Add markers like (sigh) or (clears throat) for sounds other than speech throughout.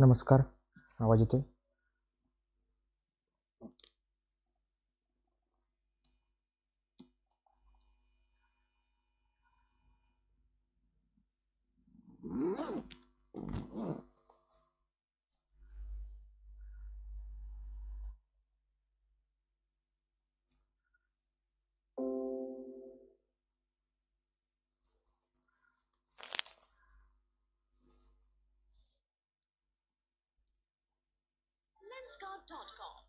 नमस्कार आवाज येते Dot.com.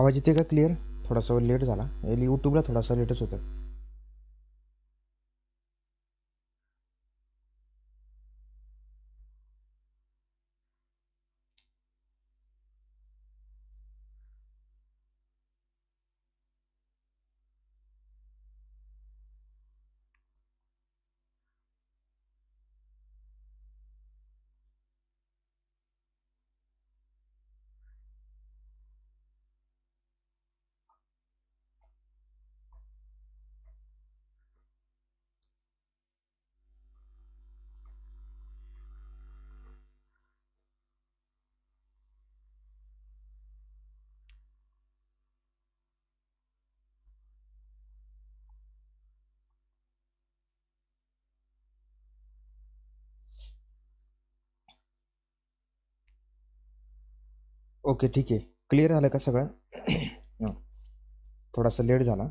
आवाज येते का क्लिअर थोडासा लेट झाला यूट्यूबला थोडासा लेटच होतं ओके ठीक आहे क्लिअर झालं का सगळं (clears throat) थोडासा लेट झाला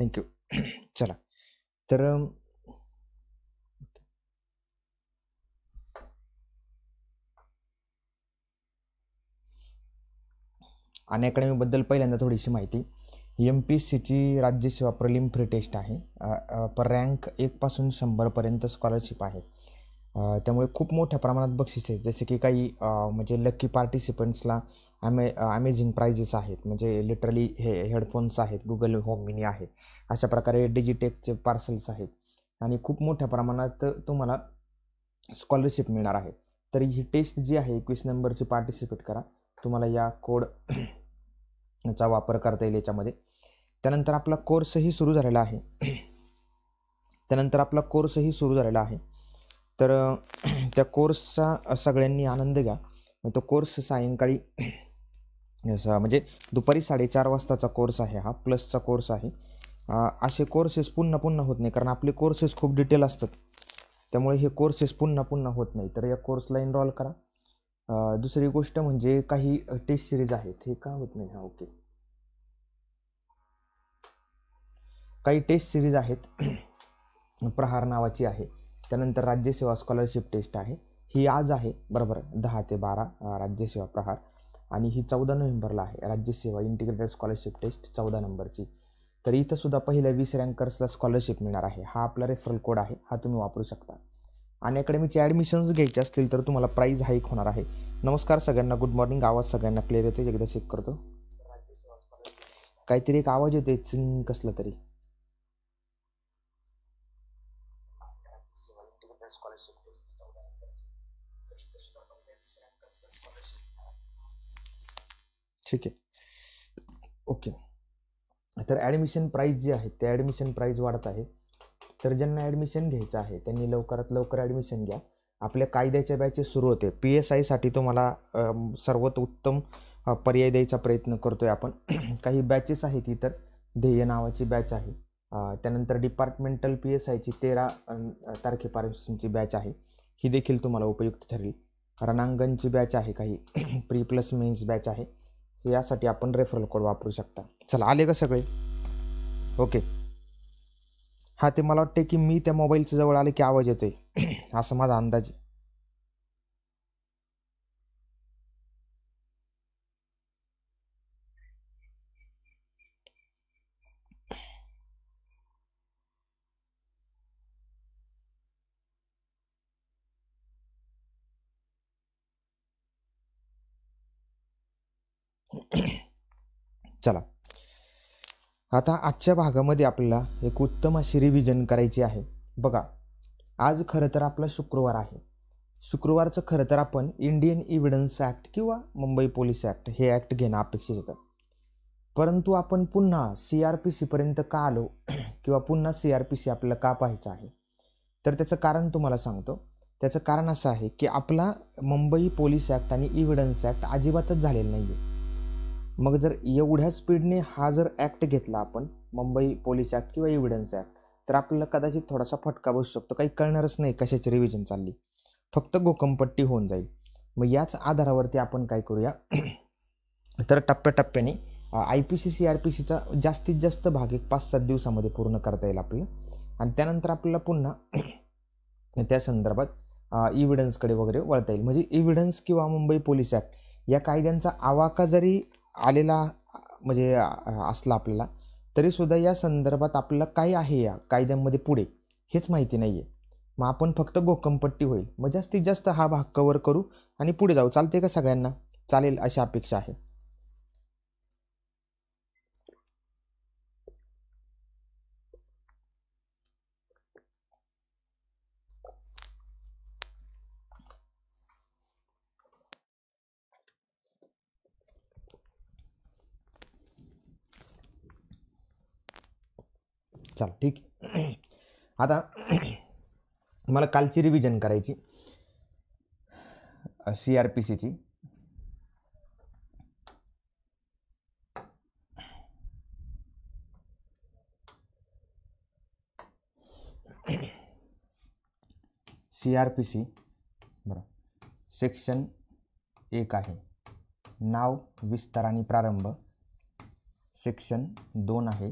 थँक्यू (clears throat) चला तर बद्दल पहिल्यांदा थोडीशी माहिती एम पी एस सीची राज्यसेवा प्रलिम फ्री टेस्ट आहे पर रँक एकपासून शंभरपर्यंत स्कॉलरशिप आहे त्यामुळे खूप मोठ्या प्रमाणात आहेत जसे की काही म्हणजे लकी पार्टिसिपंट्सला ॲमे अमेझिंग प्राइजेस आहेत म्हणजे लिटरली हे हेडफोन्स आहेत गुगल होम मिनी आहे अशा प्रकारे डिजिटेकचे पार्सल्स आहेत आणि खूप मोठ्या प्रमाणात तुम्हाला स्कॉलरशिप मिळणार आहे तर ही टेस्ट जी आहे एकवीस नंबरची पार्टिसिपेट करा तुम्हाला या कोड चा वापर करता येईल याच्यामध्ये त्यानंतर आपला कोर्सही सुरू झालेला आहे (clears throat) त्यानंतर आपला कोर्सही सुरू झालेला आहे तर (clears throat) त्या कोर्सचा सगळ्यांनी आनंद घ्या तो कोर्स सायंकाळी (clears throat) म्हणजे दुपारी साडेचार वाजताचा कोर्स आहे हा प्लसचा कोर्स आहे असे कोर्सेस पुन्हा पुन्हा होत नाही कारण आपले कोर्सेस खूप डिटेल असतात त्यामुळे हे कोर्सेस पुन्हा पुन्हा होत नाही तर या कोर्सला इनरॉल करा दुसरी गोष्ट म्हणजे काही टेस्ट सिरीज आहेत हे का होत नाही हा ओके काही टेस्ट सिरीज आहेत (clears throat) प्रहार नावाची आहे त्यानंतर राज्यसेवा स्कॉलरशिप टेस्ट आहे ही आज आहे बरोबर दहा ते बारा राज्यसेवा प्रहार आणि ही चौदा नोव्हेंबरला आहे राज्यसेवा इंटिग्रेटेड स्कॉलरशिप टेस्ट चौदा नंबरची तर इथं सुद्धा पहिल्या वीस रँकर्सला स्कॉलरशिप मिळणार आहे हा आपला रेफरल कोड आहे हा तुम्ही वापरू शकता आणि अकॅडमीचे ॲडमिशन्स घ्यायचे असतील तर तुम्हाला प्राईज हाईक होणार आहे नमस्कार सगळ्यांना गुड मॉर्निंग आवाज सगळ्यांना क्लिअर येतो एकदा चेक करतो काहीतरी एक आवाज येतो चिंग कसला तरी ठीक आहे ओके तर ॲडमिशन प्राईज जे आहे ते ॲडमिशन प्राईज वाढत आहे तर ज्यांना ॲडमिशन घ्यायचं आहे त्यांनी लवकरात लवकर ॲडमिशन घ्या आपल्या कायद्याच्या बॅचेस सुरू होते पी एस आयसाठी तुम्हाला सर्वात उत्तम पर्याय द्यायचा प्रयत्न करतो आहे आपण (clears throat) काही बॅचेस आहेत इतर ध्येय नावाची बॅच आहे त्यानंतर डिपार्टमेंटल पी एस आयची तेरा तारखेपासूनची बॅच आहे ही देखील तुम्हाला उपयुक्त ठरेल रणांगणची बॅच आहे काही प्री प्लस मेन्स बॅच आहे यासाठी आपण रेफरल कोड वापरू शकता चला आले का सगळे ओके हां ते मला वाटते की मी त्या मोबाईलच्या जवळ आले की आवाज येतो आहे (clears throat) माझा अंदाज चला आता आजच्या भागामध्ये आपल्याला एक उत्तम अशी रिव्हिजन करायची आहे बघा आज खरं तर आपला शुक्रवार आहे शुक्रवारचं खरं तर आपण इंडियन इव्हिडन्स ॲक्ट किंवा मुंबई पोलीस ॲक्ट हे ॲक्ट घेणं अपेक्षित होतं परंतु आपण पुन्हा सी आर पी सीपर्यंत का आलो (clears throat) किंवा पुन्हा सी आर पी सी आपल्याला का पाहायचं आहे तर त्याचं कारण तुम्हाला सांगतो त्याचं कारण असं आहे की आपला मुंबई पोलीस ॲक्ट आणि इव्हिडन्स ॲक्ट अजिबातच झालेला नाही आहे मग जर एवढ्या स्पीडने हा जर ॲक्ट घेतला आपण मुंबई पोलीस ॲक्ट किंवा इव्हिडन्स ॲक्ट तर आपल्याला कदाचित थोडासा फटका बसू शकतो काही कळणारच नाही कशाची रिव्हिजन चालली फक्त गोकमपट्टी होऊन जाईल मग याच आधारावरती आपण काय करूया (clears throat) तर टप्प्याटप्प्याने I P C C R P सीचा जास्तीत जास्त भाग एक पाच सात दिवसामध्ये पूर्ण करता येईल आपल्याला आणि त्यानंतर आपल्याला पुन्हा (clears throat) त्या संदर्भात इव्हिडन्सकडे वगैरे वळता येईल म्हणजे इव्हिडन्स किंवा मुंबई पोलीस ॲक्ट या कायद्यांचा आवाका जरी आलेला म्हणजे असला आपल्याला तरीसुद्धा या संदर्भात आपल्याला काय आहे या कायद्यांमध्ये पुढे हेच माहिती नाही आहे मग आपण फक्त गोकंपट्टी होईल मग जास्तीत जास्त हा भाग कवर करू आणि पुढे जाऊ चालते का सगळ्यांना चालेल अशी अपेक्षा आहे चला ठीक (clears throat) आता (clears throat) मला कालची रिव्हिजन करायची सी आर पी सीची सी आर पी सी बरं सेक्शन एक आहे नाव विस्तार आणि प्रारंभ सेक्शन दोन आहे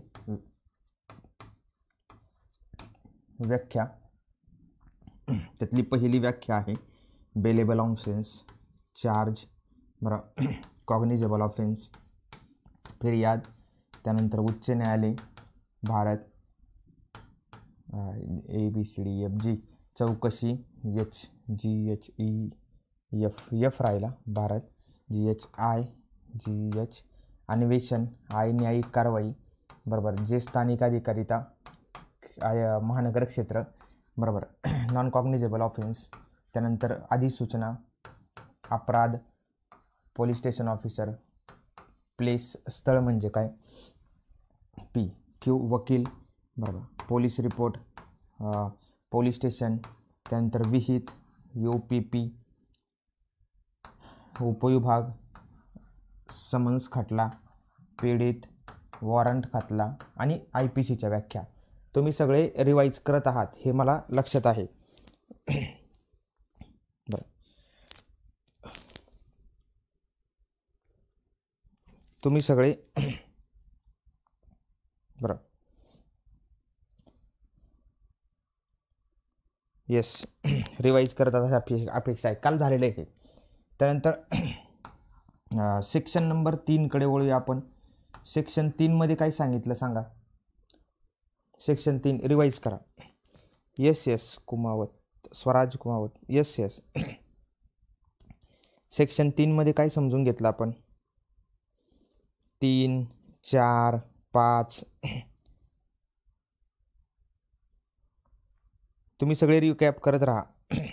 व्याख्या त्यातली पहिली व्याख्या आहे बेलेबल ऑफेन्स चार्ज बरं कॉग्निजेबल ऑफेन्स फिर्याद त्यानंतर उच्च न्यायालय Bharat A B C D F G चौकशी H G H E F F राहिला Bharat G H I G H अन्वेषण आय न्यायिक कारवाई बरोबर जे स्थानिक अधिकारिता आय महानगर क्षेत्र बरोबर नॉन कॉग्निजेबल ऑफेन्स त्यानंतर अधिसूचना अपराध पोलीस स्टेशन ऑफिसर प्लेस स्थळ म्हणजे काय पी क्यू वकील बरोबर पोलीस रिपोर्ट पोलीस स्टेशन त्यानंतर विहित यू पी पी उपविभाग समन्स खटला पीडित वॉरंट खटला आणि आय पी सीच्या व्याख्या तुम्ही सगळे रिवाईज करत आहात हे मला लक्षात आहे बरं तुम्ही सगळे (coughs) बरं येस रिवाईज (coughs) करत आता अपेक्षा आहे काल झालेलं आहे त्यानंतर सेक्शन नंबर तीनकडे वळूया आपण सेक्शन तीनमध्ये काय सांगितलं सांगा सेक्शन तीन रिवाइज करा yes yes Kumawat Swaraj Kumawat yes yes section तीनमध्ये काय समजून घेतलं आपण तीन चार पाच तुम्ही सगळे रिकॅप करत राहा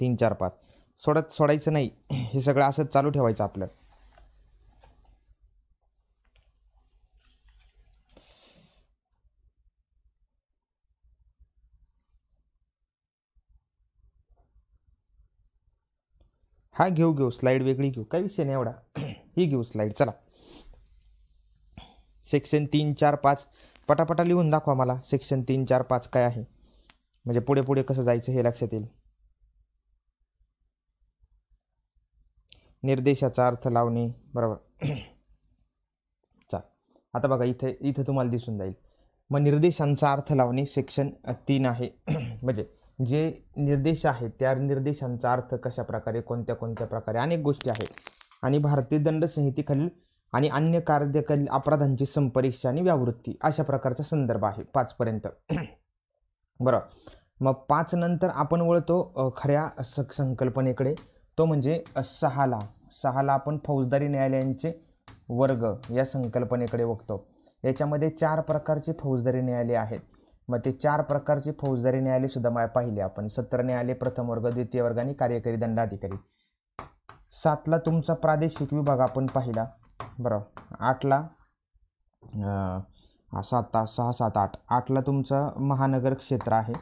तीन चार पाच सोडत सोडायचं नाही हे सगळं असं चालू ठेवायचं आपलं हा घेऊ घेऊ स्लाईड वेगळी घेऊ काय विषय नाही एवढा (clears throat) ही घेऊ स्लाईड चला सेक्शन तीन चार पाच पटापटा लिहून दाखवा मला सेक्शन तीन चार पाच काय आहे म्हणजे पुढे पुढे कसं जायचं हे लक्षात येईल निर्देशाचा अर्थ लावणे बरोबर (clears throat) चा आता बघा इथे इथे तुम्हाला दिसून जाईल मग निर्देशांचा अर्थ लावणे सेक्शन तीन आहे (clears throat) म्हणजे जे निर्देश आहेत त्या निर्देशांचा अर्थ कशा प्रकारे कोणत्या कोणत्या प्रकारे अनेक गोष्टी आहेत आणि भारतीय दंडसंहितेखालील आणि अन्य कार्यकालीन अपराधांची संपरीक्षा आणि व्यावृत्ती अशा प्रकारचा संदर्भ आहे पाचपर्यंत (clears throat) बरं मग पाच नंतर आपण वळतो खऱ्या स संकल्पनेकडे तो म्हणजे सहाला सहाला आपण फौजदारी न्यायालयांचे वर्ग या संकल्पनेकडे बघतो याच्यामध्ये चार प्रकारचे फौजदारी न्यायालय आहेत मग ते चार प्रकारची फौजदारी न्यायालय सुद्धा पाहिले आपण सत्र न्यायालय प्रथम वर्ग द्वितीय वर्ग आणि कार्यकारी दंडाधिकारी सातला तुमचा प्रादेशिक विभाग आपण पाहिला बरोबर आठला सात सहा सात आठ आठला तुमचं महानगर क्षेत्र आहे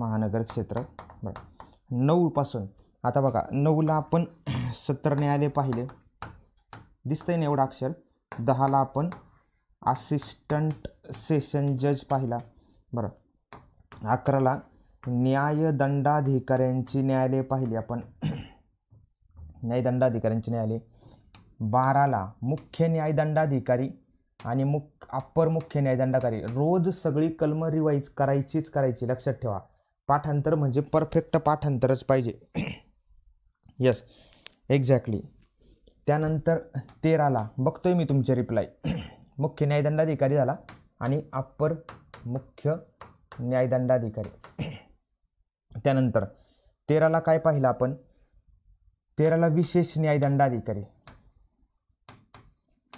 महानगर क्षेत्र बरं नऊपासून आता बघा नऊला आपण (clears throat) सत्र न्यायालय पाहिले दिसतंय ना एवढं अक्षर दहाला आपण असिस्टंट सेशन जज पाहिला बरं अकराला न्यायदंडाधिकाऱ्यांची न्यायालय पाहिली आपण (clears throat) न्यायदंडाधिकाऱ्यांची न्यायालय बाराला मुख्य न्यायदंडाधिकारी आणि मुख अप्पर मुख्य न्यायदंडाधिकारी रोज सगळी कलम रिवाईज करायचीच करायची लक्षात ठेवा पाठांतर म्हणजे परफेक्ट पाठांतरच पाहिजे यस (clears throat) एक्झॅक्टली त्यानंतर तेराला बघतोय मी तुमचे रिप्लाय (clears throat) मुख्य न्यायदंडाधिकारी झाला आणि अप्पर मुख्य न्यायदंडाधिकारी त्यानंतर तेराला काय पाहिलं आपण तेराला विशेष न्यायदंडाधिकारी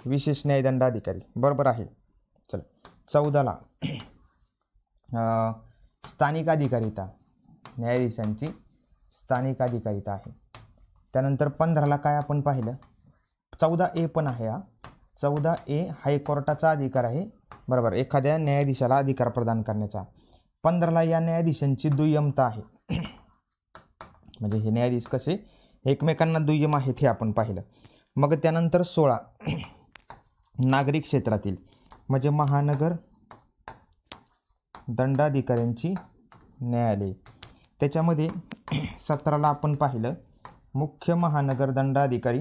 विशेष न्यायदंडाधिकारी बरोबर आहे चल चौदाला स्थानिक अधिकारिता न्यायाधीशांची स्थानिक अधिकारिता आहे त्यानंतर पंधराला काय आपण पाहिलं चौदा ए पण आहे हा चौदा ए हायकोर्टाचा अधिकार आहे बरोबर एखाद्या न्यायाधीशाला अधिकार प्रदान करण्याचा पंधराला या न्यायाधीशांची दुय्यमता आहे (clears throat) म्हणजे हे न्यायाधीश कसे एकमेकांना दुय्यम आहेत हे आपण पाहिलं मग त्यानंतर सोळा (clears throat) नागरिक क्षेत्रातील म्हणजे महानगर दंडाधिकाऱ्यांची न्यायालय त्याच्यामध्ये (clears throat) सतराला आपण पाहिलं मुख्य महानगर दंडाधिकारी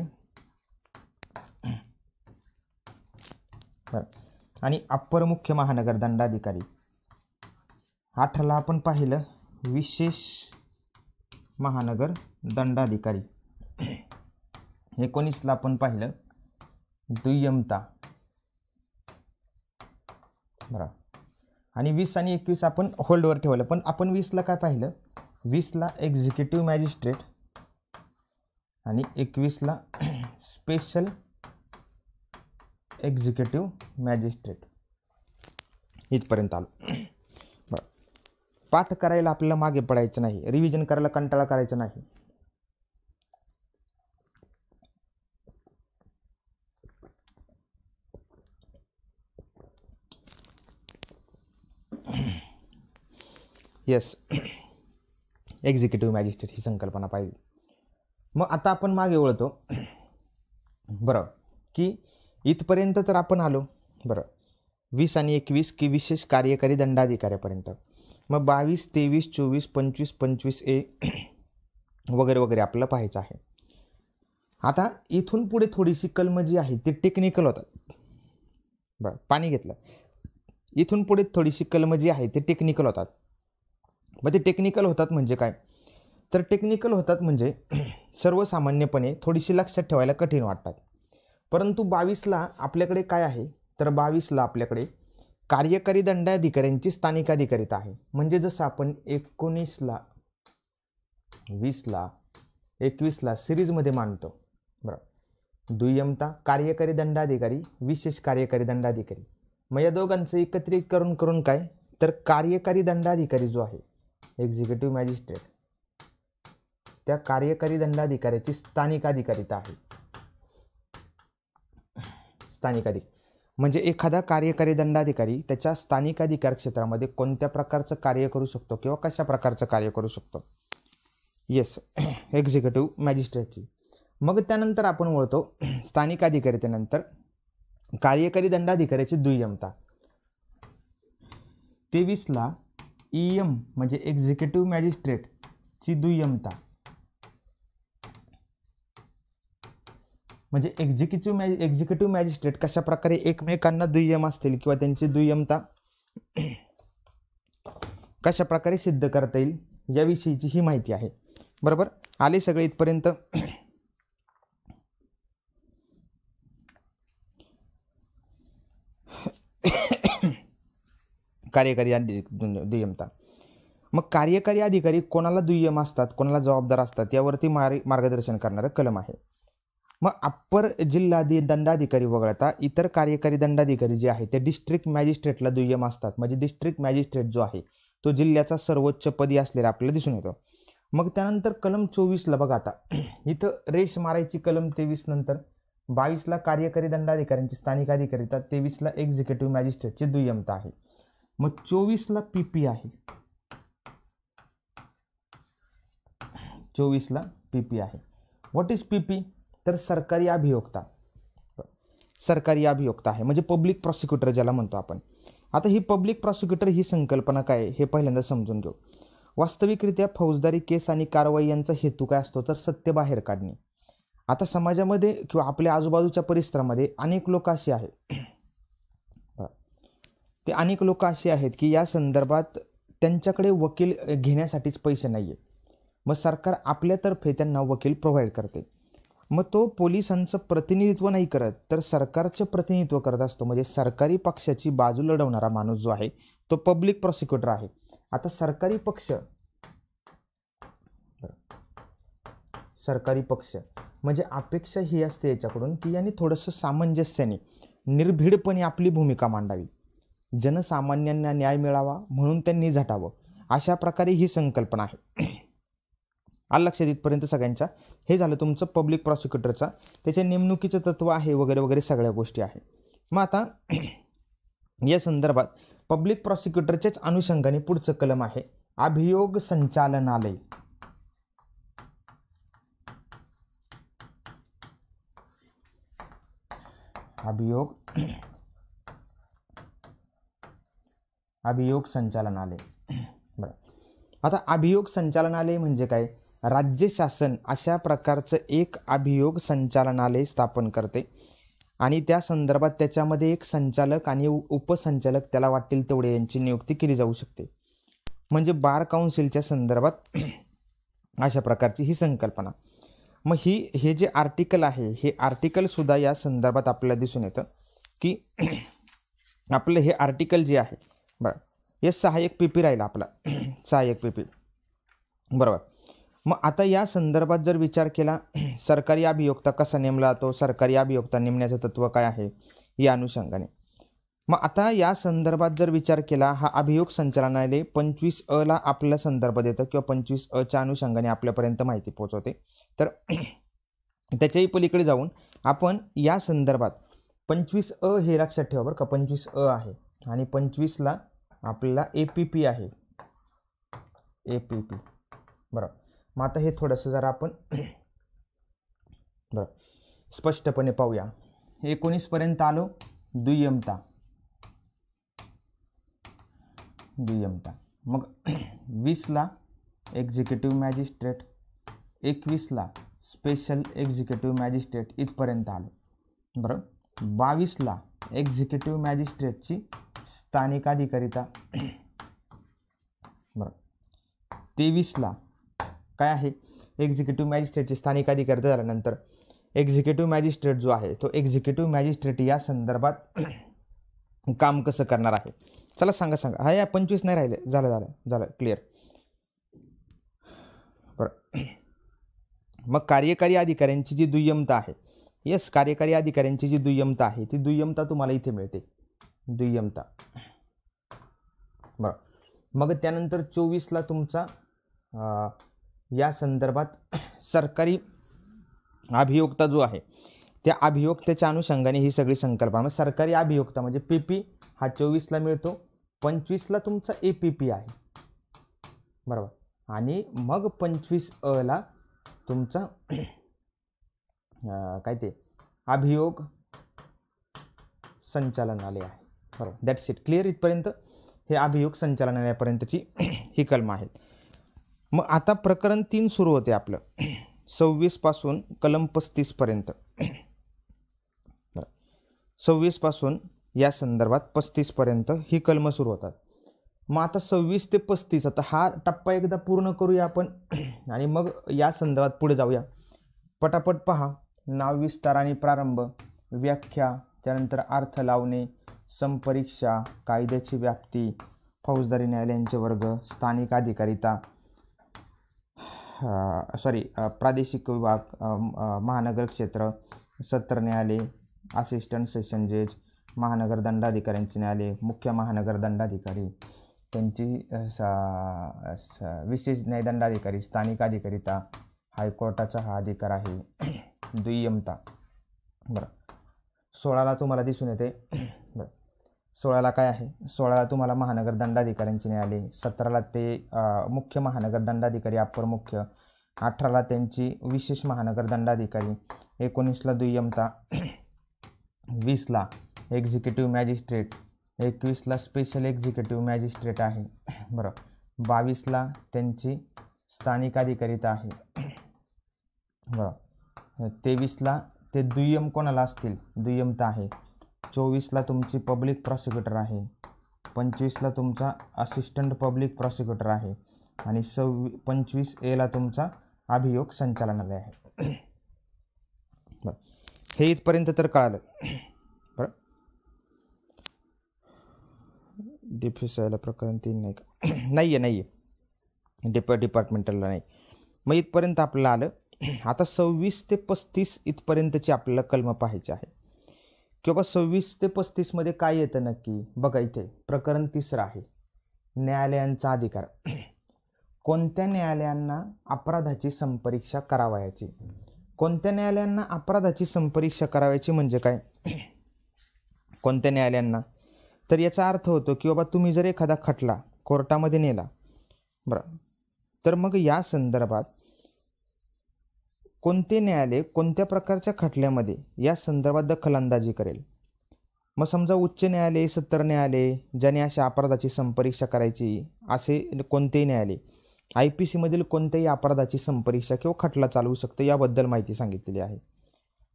बरं आणि अप्पर मुख्य महानगर दंडाधिकारी आठला आपण पाहिलं विशेष महानगर दंडाधिकारी एकोणीसला आपण पाहिलं दुय्यमता बरं आणि वीस आणि एकवीस आपण होल्डवर ठेवलं पण आपण वीसला काय पाहिलं वीसला एक्झिक्युटिव्ह मॅजिस्ट्रेट आणि एकवीसला स्पेशल (clears throat) एक्झिक्युटिव्ह मॅजिस्ट्रेट इथपर्यंत आलो बर पाठ करायला आपल्याला मागे पडायचं नाही रिव्हिजन करायला कंटाळा करायचा नाही येस एक्झिक्युटिव्ह मॅजिस्ट्रेट ही संकल्पना पाहिजे मग आता आपण मागे वळतो बरं की इथपर्यंत तर आपण आलो बरं वीस आणि एकवीस की विशेष कार्यकारी दंडाधिकाऱ्यापर्यंत मग बावीस तेवीस चोवीस पंचवीस पंचवीस ए (clears throat) वगैरे वगैरे आपल्याला पाहायचं आहे आता इथून पुढे थोडीशी कलम जी आहे ती टेक्निकल होतात बरं पाणी घेतलं इथून पुढे थोडीशी कलम जी आहे ते टेक्निकल होतात मग ते टेक्निकल होतात म्हणजे काय तर टेक्निकल होतात म्हणजे (clears throat) सर्वसामान्यपणे थोडीशी लक्षात ठेवायला कठीण वाटतात परंतु बावीसला आपल्याकडे काय आहे तर बावीसला आपल्याकडे कार्यकारी दंडाधिकाऱ्यांची स्थानिकाधिकारिता आहे म्हणजे जसं आपण एकोणीसला वीसला एकवीसला सिरीजमध्ये मानतो बरं दुय्यमता कार्यकारी दंडाधिकारी विशेष कार्यकारी दंडाधिकारी मग या दोघांचं एकत्रित करून करून काय तर कार्यकारी दंडाधिकारी जो आहे एक्झिक्युटिव्ह मॅजिस्ट्रेट त्या कार्यकारी दंडाधिकाऱ्याची स्थानिक अधिकारिता आहे स्थानिक अधिकारी म्हणजे एखादा कार्यकारी दंडाधिकारी त्याच्या स्थानिक अधिकार क्षेत्रामध्ये कोणत्या प्रकारचं कार्य करू शकतो किंवा कशा प्रकारचं कार्य करू शकतो येस एक्झिक्युटिव्ह मॅजिस्ट्रेटची मग त्यानंतर आपण बोलतो स्थानिक त्यानंतर कार्यकारी दंडाधिकाऱ्याची दुय्यमता तेवीसला ई e एम म्हणजे एक्झिक्युटिव्ह मॅजिस्ट्रेटची दुय्यमता म्हणजे एक्झिक्युटिव्ह मॅज एक्झिक्युटिव्ह मॅजिस्ट्रेट कशाप्रकारे एकमेकांना दुय्यम असतील किंवा त्यांची दुय्यमता (clears throat) कशाप्रकारे सिद्ध करता येईल याविषयीची ही माहिती आहे बरोबर आले सगळे इथपर्यंत (clears throat) कार्यकारी दुय्यमता मग कार्यकारी अधिकारी कोणाला दुय्यम असतात कोणाला जबाबदार असतात यावरती मार्गदर्शन करणारं कलम आहे मग अप्पर जिल्हाधी दंडाधिकारी वगळता इतर कार्यकारी दंडाधिकारी जे आहे ते डिस्ट्रिक्ट मॅजिस्ट्रेटला दुय्यम असतात म्हणजे डिस्ट्रिक्ट मॅजिस्ट्रेट जो आहे तो जिल्ह्याचा सर्वोच्च पदी असलेला आपल्याला दिसून येतो मग त्यानंतर कलम चोवीसला बघा आता (clears throat) इथं रेश मारायची कलम तेवीस नंतर बावीसला कार्यकारी दंडाधिकाऱ्यांची स्थानिक अधिकारी तर तेवीसला एक्झिक्युटिव्ह मॅजिस्ट्रेटची दुय्यमता आहे मग चोवीसला पी पी आहे चोवीसला पी पी आहे व्हॉट इज पी पी तर सरकारी अभियोक्ता सरकारी अभियोक्ता आहे म्हणजे पब्लिक प्रॉसिक्युटर ज्याला म्हणतो आपण आता ही पब्लिक प्रॉसिक्युटर ही संकल्पना काय हे पहिल्यांदा समजून घेऊ वास्तविकरित्या फौजदारी केस आणि कारवाई यांचा हेतू काय असतो तर सत्य बाहेर काढणे आता समाजामध्ये किंवा आपल्या आजूबाजूच्या परिसरामध्ये अनेक लोक असे आहेत ते अनेक लोक असे आहेत की या संदर्भात त्यांच्याकडे वकील घेण्यासाठीच पैसे नाही आहेत मग सरकार आपल्यातर्फे त्यांना वकील प्रोव्हाइड करते मग तो पोलिसांचं प्रतिनिधित्व नाही करत तर सरकारचं प्रतिनिधित्व करत असतो म्हणजे सरकारी पक्षाची बाजू लढवणारा माणूस जो आहे तो पब्लिक प्रॉसिक्युटर आहे आता सरकारी पक्ष सरकारी पक्ष म्हणजे अपेक्षा ही असते याच्याकडून की यांनी थोडंसं सामंजस्याने निर्भीडपणे आपली भूमिका मांडावी जनसामान्यांना न्याय मिळावा म्हणून त्यांनी झटावं अशा प्रकारे ही संकल्पना आहे आलं लक्षात सगळ्यांच्या हे झालं तुमचं पब्लिक प्रॉसिक्युटरचा त्याच्या नेमणुकीचं तत्व आहे वगैरे वगैरे सगळ्या गोष्टी आहे मग आता (clears throat) या संदर्भात पब्लिक प्रॉसिक्युटरच्याच अनुषंगाने पुढचं कलम आहे अभियोग संचालनालय अभियोग (clears throat) अभियोग संचालनालय (clears throat) बरं आता अभियोग संचालनालय म्हणजे काय राज्य शासन अशा प्रकारचं एक अभियोग संचालनालय स्थापन करते आणि त्या संदर्भात त्याच्यामध्ये एक संचालक आणि उपसंचालक त्याला वाटतील तेवढे यांची नियुक्ती केली जाऊ शकते म्हणजे बार काउन्सिलच्या संदर्भात (clears throat) अशा प्रकारची ही संकल्पना मग ही हे जे आर्टिकल आहे हे आर्टिकलसुद्धा या संदर्भात आपल्याला दिसून येतं की (clears throat) आपलं हे आर्टिकल जे आहे बरं हे सहाय्यक पी पी राहिलं आपला (clears throat) सहाय्यक पी पी बरोबर मग आता या संदर्भात जर विचार केला (clears throat) सरकारी अभियोक्ता कसा नेमला जातो सरकारी अभियोक्ता नेमण्याचं तत्त्व काय आहे या अनुषंगाने मग आता या संदर्भात जर विचार केला हा अभियोग संचालनालय पंचवीस ला आपला संदर्भ देतं किंवा पंचवीस अच्या अनुषंगाने आपल्यापर्यंत माहिती पोहोचवते तर (clears throat) त्याच्याही पलीकडे जाऊन आपण या संदर्भात पंचवीस अ हे लक्षात ठेवा बरं का पंचवीस अ आहे आणि पंचवीसला आपल्याला ए पी पी आहे ए पी पी बरोबर मग आता हे थोडंसं जरा आपण बरं स्पष्टपणे पाहूया एकोणीसपर्यंत आलो दुय्यमता दुय्यमता मग वीसला एक्झिक्युटिव्ह मॅजिस्ट्रेट एकवीसला स्पेशल एक्झिक्युटिव्ह मॅजिस्ट्रेट इथपर्यंत आलो बरं बावीसला एक्झिक्युटिव्ह मॅजिस्ट्रेटची स्थानिक अधिकारिता बरं तेवीसला काय आहे एक्झिक्युटिव्ह मॅजिस्ट्रेटचे स्थानिक अधिकारी झाल्यानंतर एक्झिक्युटिव्ह मॅजिस्ट्रेट जो आहे तो एक्झिक्युटिव्ह मॅजिस्ट्रेट या संदर्भात (clears throat) काम कसं करणार आहे चला सांगा सांगा हा या पंचवीस नाही राहिले झालं झालं झालं क्लिअर बरं (clears throat) मग कार्यकारी अधिकाऱ्यांची जी दुय्यमता आहे येस कार्यकारी अधिकाऱ्यांची जी दुय्यमता आहे ती दुय्यमता तुम्हाला इथे मिळते दुय्यमता बरं मग त्यानंतर चोवीसला तुमचा या संदर्भात सरकारी अभियोक्ता जो आहे त्या अभियोक्त्याच्या अनुषंगाने ही सगळी संकल्पना म्हणजे सरकारी अभियोक्ता म्हणजे पी पी हा चोवीसला मिळतो पंचवीसला तुमचा ए पी पी आहे बरोबर आणि मग पंचवीस अला तुमचा काय ते अभियोग संचालनालय आहे बरोबर दॅट्स इट क्लिअर इथपर्यंत हे अभियोग संचालनालयापर्यंतची ही कलम आहेत मग आता प्रकरण तीन सुरू होते आपलं सव्वीसपासून कलम पस्तीसपर्यंत सव्वीसपासून या संदर्भात पस्तीसपर्यंत ही कलमं सुरू होतात मग आता सव्वीस ते पस्तीस आता हा टप्पा एकदा पूर्ण करूया आपण आणि मग या संदर्भात पुढे जाऊया पटापट पहा नाव विस्तार आणि प्रारंभ व्याख्या त्यानंतर अर्थ लावणे संपरीक्षा कायद्याची व्याप्ती फौजदारी न्यायालयांचे वर्ग स्थानिक अधिकारिता सॉरी प्रादेशिक विभाग महानगर क्षेत्र सत्र न्यायालय असिस्टंट सेशन जज महानगर दंडाधिकाऱ्यांचे न्यायालय मुख्य महानगर दंडाधिकारी त्यांची सा विशेष न्यायदंडाधिकारी स्थानिक अधिकारिता हायकोर्टाचा हा अधिकार आहे (clears throat) दुय्यमता बरं सोळाला तुम्हाला दिसून येते सोळाला काय आहे सोळाला तुम्हाला महानगर दंडाधिकाऱ्यांचे न्यायालय सतराला ते मुख्य महानगर दंडाधिकारी अप्पर मुख्य अठराला त्यांची विशेष महानगर दंडाधिकारी एकोणीसला दुय्यमता वीसला एक्झिक्युटिव्ह मॅजिस्ट्रेट एकवीसला स्पेशल एक्झिक्युटिव्ह मॅजिस्ट्रेट आहे बरं बावीसला त्यांची स्थानिक अधिकारिता आहे बरं तेवीसला ते दुय्यम कोणाला असतील दुय्यमता आहे चोवीसला तुमची पब्लिक प्रॉसिक्युटर आहे पंचवीसला तुमचा असिस्टंट पब्लिक प्रॉसिक्युटर आहे आणि सव्वी पंचवीस एला तुमचा अभियोग संचालनालय आहे बरं हे इथपर्यंत तर कळालं बरं डिफिसायला प्रकरण तीन नाही का नाही आहे नाही आहे डिप डिपार्टमेंटलला नाही मग इथपर्यंत आपल्याला आलं आता सव्वीस ते पस्तीस इथपर्यंतची आपल्याला कलमं पाहायची आहे किंवा सव्वीस ते पस्तीसमध्ये काय येतं नक्की बघा इथे प्रकरण तिसरं आहे न्यायालयांचा अधिकार कोणत्या न्यायालयांना अपराधाची संपरीक्षा करावयाची कोणत्या न्यायालयांना अपराधाची संपरीक्षा करावयाची म्हणजे काय कोणत्या न्यायालयांना तर याचा अर्थ होतो की बाबा तुम्ही जर एखादा खटला कोर्टामध्ये नेला बरं तर मग या संदर्भात कोणते न्यायालय कोणत्या प्रकारच्या खटल्यामध्ये या संदर्भात दखलंदाजी करेल मग समजा उच्च न्यायालय सत्तर न्यायालय ज्याने अशा अपराधाची संपरीक्षा करायची असे कोणतेही न्यायालय आय पी सीमधील कोणत्याही अपराधाची संपरीक्षा किंवा खटला चालवू शकतो याबद्दल माहिती सांगितलेली आहे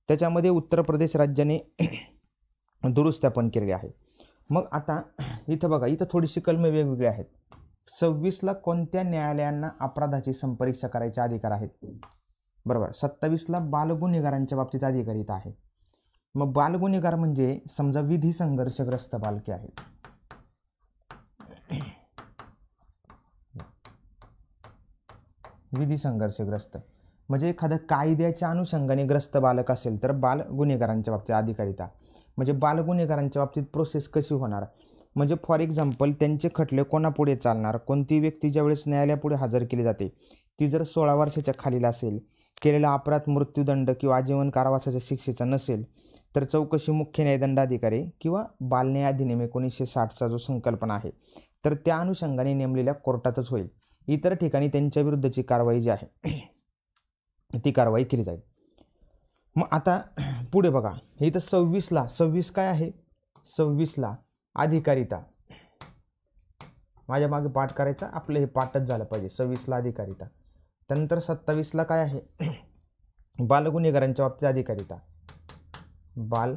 त्याच्यामध्ये उत्तर प्रदेश राज्याने (clears throat) दुरुस्त्यापन पण आहे मग आता (clears throat) इथं बघा इथं थोडीशी कलमे वेगवेगळी आहेत सव्वीसला कोणत्या न्यायालयांना अपराधाची संपरीक्षा करायचे अधिकार आहेत बरोबर सत्तावीसला बालगुन्हेगारांच्या बाबतीत अधिकारिता आहे मग बालगुन्हेगार म्हणजे समजा विधी संघर्षग्रस्त बालके आहेत विधी संघर्षग्रस्त म्हणजे एखादं कायद्याच्या अनुषंगाने ग्रस्त बालक असेल तर बाल गुन्हेगारांच्या बाबतीत अधिकारिता म्हणजे बाल गुन्हेगारांच्या बाबतीत प्रोसेस कशी होणार म्हणजे फॉर एक्झाम्पल त्यांचे खटले कोणापुढे चालणार कोणती व्यक्ती ज्यावेळेस न्यायालयापुढे हजर केली जाते ती जर सोळा वर्षाच्या खालील असेल केलेला अपराध मृत्यूदंड किंवा आजीवन कारावासाच्या शिक्षेचा नसेल तर चौकशी मुख्य न्यायदंडाधिकारी किंवा बालन्याय अधिनियम एकोणीसशे साठचा जो संकल्पना आहे तर त्या अनुषंगाने नेमलेल्या कोर्टातच होईल इतर ठिकाणी त्यांच्याविरुद्धची कारवाई जी आहे ती कारवाई केली जाईल मग आता पुढे बघा इथं सव्वीसला सव्वीस काय आहे सव्वीसला अधिकारिता माझ्या मागे पाठ करायचा आपलं हे पाठच झालं पाहिजे सव्वीसला अधिकारिता त्यानंतर सत्तावीसला काय आहे (clears throat) बाल गुन्हेगारांच्या बाबतीत अधिकारिता बाल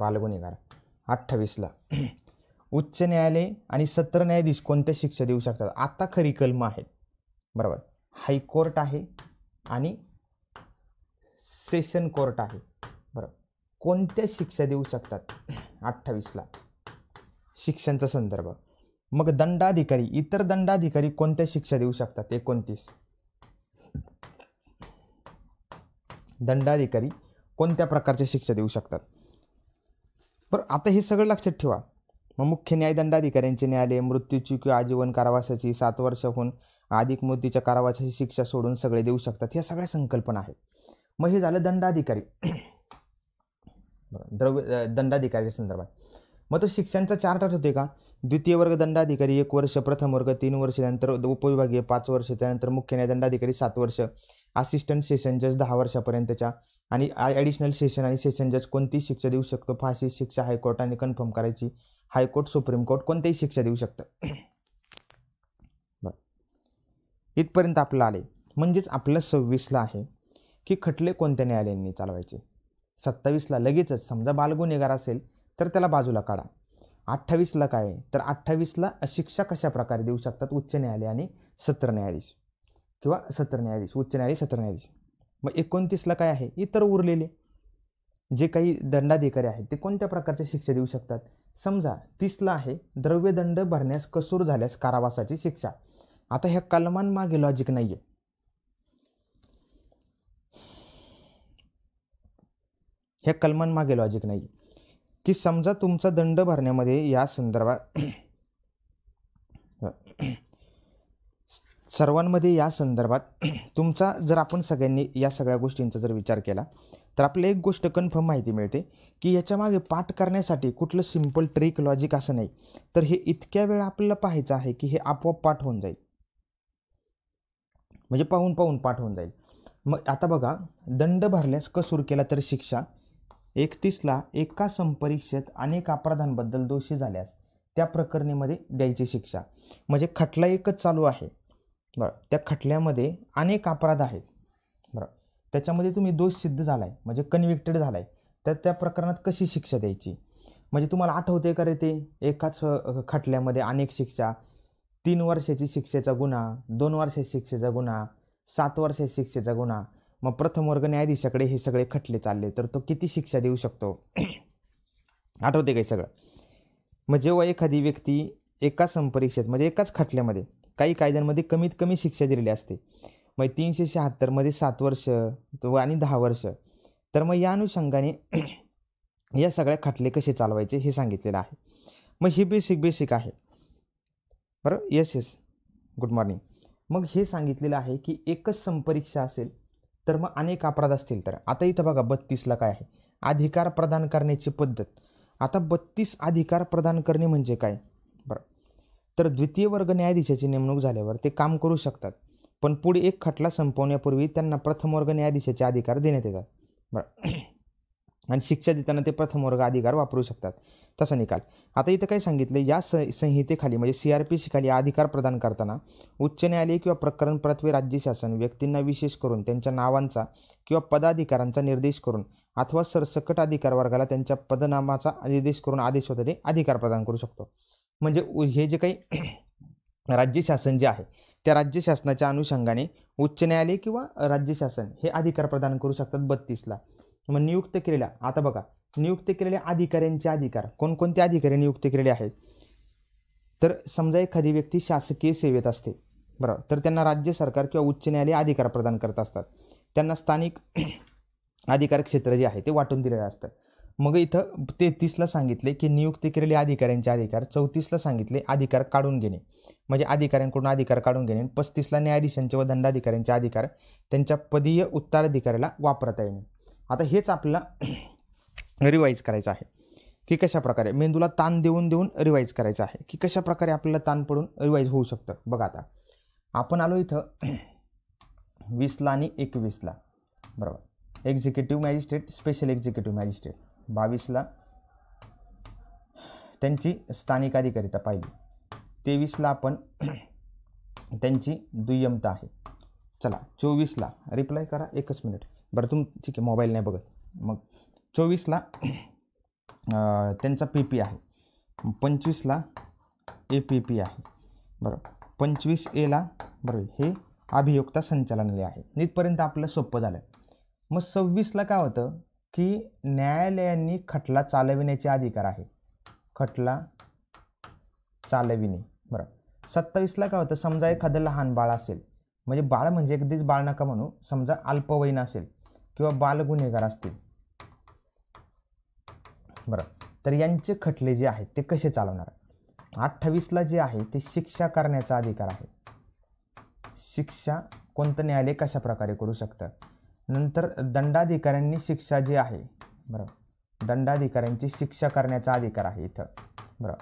बाल गुन्हेगार अठ्ठावीसला (clears throat) उच्च न्यायालय आणि सत्र न्यायाधीश कोणत्या शिक्षा देऊ शकतात आता खरी कलम आहेत बरोबर हायकोर्ट आहे आणि सेशन कोर्ट आहे बरोबर कोणत्या शिक्षा देऊ शकतात (clears throat) अठ्ठावीसला शिक्षांचा संदर्भ मग दंडाधिकारी इतर दंडाधिकारी कोणत्या शिक्षा देऊ शकतात एकोणतीस दंडाधिकारी कोणत्या प्रकारच्या शिक्षा देऊ शकतात पर आता हे सगळं लक्षात ठेवा मग मुख्य न्यायदंडाधिकाऱ्यांचे न्यायालय मृत्यूची किंवा आजीवन कारावासाची सात वर्षाहून अधिक मुदतीच्या कारावासाची शिक्षा सोडून सगळे देऊ शकतात ह्या सगळ्या संकल्पना आहेत मग हे झालं दंडाधिकारी (coughs) द्रव्य दंडाधिकाऱ्याच्या संदर्भात मग तो शिक्षांचा चार्ट होते का द्वितीय वर्ग दंडाधिकारी एक वर्ष प्रथम वर्ग तीन वर्ष त्यानंतर उपविभागीय पाच वर्ष त्यानंतर मुख्य दंडाधिकारी सात वर्ष असिस्टंट सेशन जज दहा वर्षापर्यंतच्या आणि ॲडिशनल सेशन आणि सेशन जज कोणतीही शिक्षा देऊ शकतो फाशी शिक्षा हायकोर्टाने कन्फर्म करायची हायकोर्ट सुप्रीम कोर्ट कोणत्याही शिक्षा देऊ शकतं इथपर्यंत आपलं आले म्हणजेच आपलं सव्वीसला आहे की खटले कोणत्या न्यायालयांनी चालवायचे सत्तावीसला लगेचच समजा बालगुन्हेगार असेल तर त्याला बाजूला काढा अठ्ठावीसला काय तर अठ्ठावीसला शिक्षा कशा प्रकारे देऊ शकतात उच्च न्यायालय आणि सत्र न्यायाधीश किंवा सत्र न्यायाधीश उच्च न्यायालय सत्र न्यायाधीश मग एकोणतीसला काय आहे इतर उरलेले जे काही दंडाधिकारी आहेत ते कोणत्या प्रकारच्या शिक्षा देऊ शकतात समजा तीसला आहे द्रव्यदंड भरण्यास कसूर झाल्यास कारावासाची शिक्षा आता ह्या कलमांमागे लॉजिक नाही आहे ह्या कलमांमागे लॉजिक नाही की समजा तुमचा दंड भरण्यामध्ये या संदर्भात सर्वांमध्ये या संदर्भात तुमचा जर आपण सगळ्यांनी या सगळ्या गोष्टींचा जर विचार केला तर आपल्याला एक गोष्ट कन्फर्म माहिती मिळते की याच्यामागे पाठ करण्यासाठी कुठलं सिम्पल ट्रिक लॉजिक असं नाही तर हे इतक्या वेळा आपल्याला पाहायचं आहे की हे आपोआप पाठ होऊन जाईल म्हणजे पाहून पाहून पाठ होऊन जाईल मग आता बघा दंड भरल्यास कसूर केला तर शिक्षा एकतीसला एका संपरीक्षेत अनेक अपराधांबद्दल दोषी झाल्यास त्या प्रकरणीमध्ये द्यायची शिक्षा म्हणजे खटला एकच चालू आहे बरं त्या खटल्यामध्ये अनेक अपराध आहेत बरं त्याच्यामध्ये तुम्ही दोष सिद्ध झाला आहे म्हणजे कन्व्हिक्टेड झाला आहे तर त्या प्रकरणात कशी शिक्षा द्यायची म्हणजे तुम्हाला आठवते का रे ते एकाच खटल्यामध्ये अनेक शिक्षा तीन वर्षाची शिक्षेचा गुन्हा दोन वर्षाची शिक्षेचा गुन्हा सात वर्षाची शिक्षेचा गुन्हा मग प्रथम वर्ग न्यायाधीशाकडे हे सगळे खटले चालले तर तो किती शिक्षा देऊ शकतो (clears throat) आठवते काही सगळं मग जेव्हा एखादी व्यक्ती एकाच संपरीक्षेत म्हणजे एकाच खटल्यामध्ये काही कायद्यांमध्ये कमीत कमी शिक्षा दिलेली असते मग तीनशे शहात्तरमध्ये सात वर्ष आणि दहा वर्ष तर मग या अनुषंगाने (clears throat) या सगळ्या खटले कसे चालवायचे हे सांगितलेलं आहे मग हे बेसिक बेसिक आहे बरं येस येस गुड मॉर्निंग मग हे सांगितलेलं आहे की एकच संपरीक्षा असेल तर मग अनेक अपराध असतील तर आता इथं बघा बत्तीसला काय आहे अधिकार प्रदान करण्याची पद्धत आता बत्तीस अधिकार प्रदान करणे म्हणजे काय बरं तर द्वितीय वर्ग न्यायाधीशाची नेमणूक झाल्यावर ते काम करू शकतात पण पुढे एक खटला संपवण्यापूर्वी त्यांना प्रथम वर्ग न्यायाधीशाचे अधिकार देण्यात येतात बरं (clears throat) आणि शिक्षा देताना ते प्रथम वर्ग अधिकार वापरू शकतात तसा निकाल आता इथं काय सांगितलं या स संहितेखाली म्हणजे सी आर पी सीखाली अधिकार प्रदान करताना उच्च न्यायालय किंवा प्रकरण प्रथवी राज्य शासन व्यक्तींना विशेष करून त्यांच्या नावांचा किंवा पदाधिकारांचा निर्देश करून अथवा सरसकट अधिकार वर्गाला त्यांच्या पदनामाचा निर्देश करून आदेश होते अधिकार प्रदान करू शकतो म्हणजे हे जे काही (clears throat) राज्य शासन जे आहे त्या राज्य शासनाच्या अनुषंगाने उच्च न्यायालय किंवा राज्य शासन हे अधिकार प्रदान करू शकतात बत्तीसला मग नियुक्त केलेल्या आता बघा नियुक्त केलेल्या अधिकाऱ्यांचे अधिकार कोणकोणते अधिकारी नियुक्त केलेले आहेत तर समजा एखादी व्यक्ती शासकीय सेवेत असते बरोबर तर त्यांना राज्य सरकार किंवा उच्च न्यायालय अधिकार प्रदान करत असतात त्यांना स्थानिक (clears throat) अधिकार क्षेत्र जे आहे ते वाटून दिलेलं असतं मग इथं तेहतीसला सांगितले की नियुक्त केलेले अधिकाऱ्यांचे अधिकार चौतीसला सांगितले अधिकार काढून घेणे म्हणजे अधिकाऱ्यांकडून अधिकार काढून घेणे पस्तीसला न्यायाधीशांचे व दंडाधिकाऱ्यांचे अधिकार त्यांच्या पदीय उत्तराधिकाऱ्याला वापरता येणे आता हेच आपल्याला (clears throat) रिवाईज करायचं आहे की कशा प्रकारे मेंदूला ताण देऊन देऊन रिवाईज करायचं आहे की कशा प्रकारे आपल्याला ताण पडून रिवाईज होऊ शकतं बघा आता आपण आलो इथं (clears throat) वीसला आणि एकवीसला बरोबर executive magistrate special executive magistrate बावीसला त्यांची स्थानिक अधिकारिता पाहिली तेवीसला आपण (clears throat) त्यांची दुय्यमता आहे चला चोवीसला रिप्लाय करा एकच मिनिट बरं तुम ठीक आहे मोबाईल नाही बघत मग चोवीसला त्यांचा पी पी आहे पंचवीसला ए पी पी आहे बरोबर पंचवीस एला बरोबर हे अभियोक्ता संचालनालय आहे इथपर्यंत आपलं सोपं झालं मग सव्वीसला काय होतं की न्यायालयांनी खटला चालविण्याचे अधिकार आहे खटला चालविणे बरोबर सत्तावीसला काय होतं समजा एखादं लहान बाळ असेल म्हणजे बाळ म्हणजे अगदीच बाळ नका म्हणू समजा अल्पवयीन असेल किंवा बाल गुन्हेगार असतील बरं तर यांचे खटले जे आहेत ते कसे चालवणार अठ्ठावीसला जे आहे ते शिक्षा करण्याचा अधिकार आहे शिक्षा कोणतं न्यायालय कशा प्रकारे करू शकतं नंतर दंडाधिकाऱ्यांनी शिक्षा जी आहे बरं दंडाधिकाऱ्यांची शिक्षा करण्याचा अधिकार आहे इथं बरं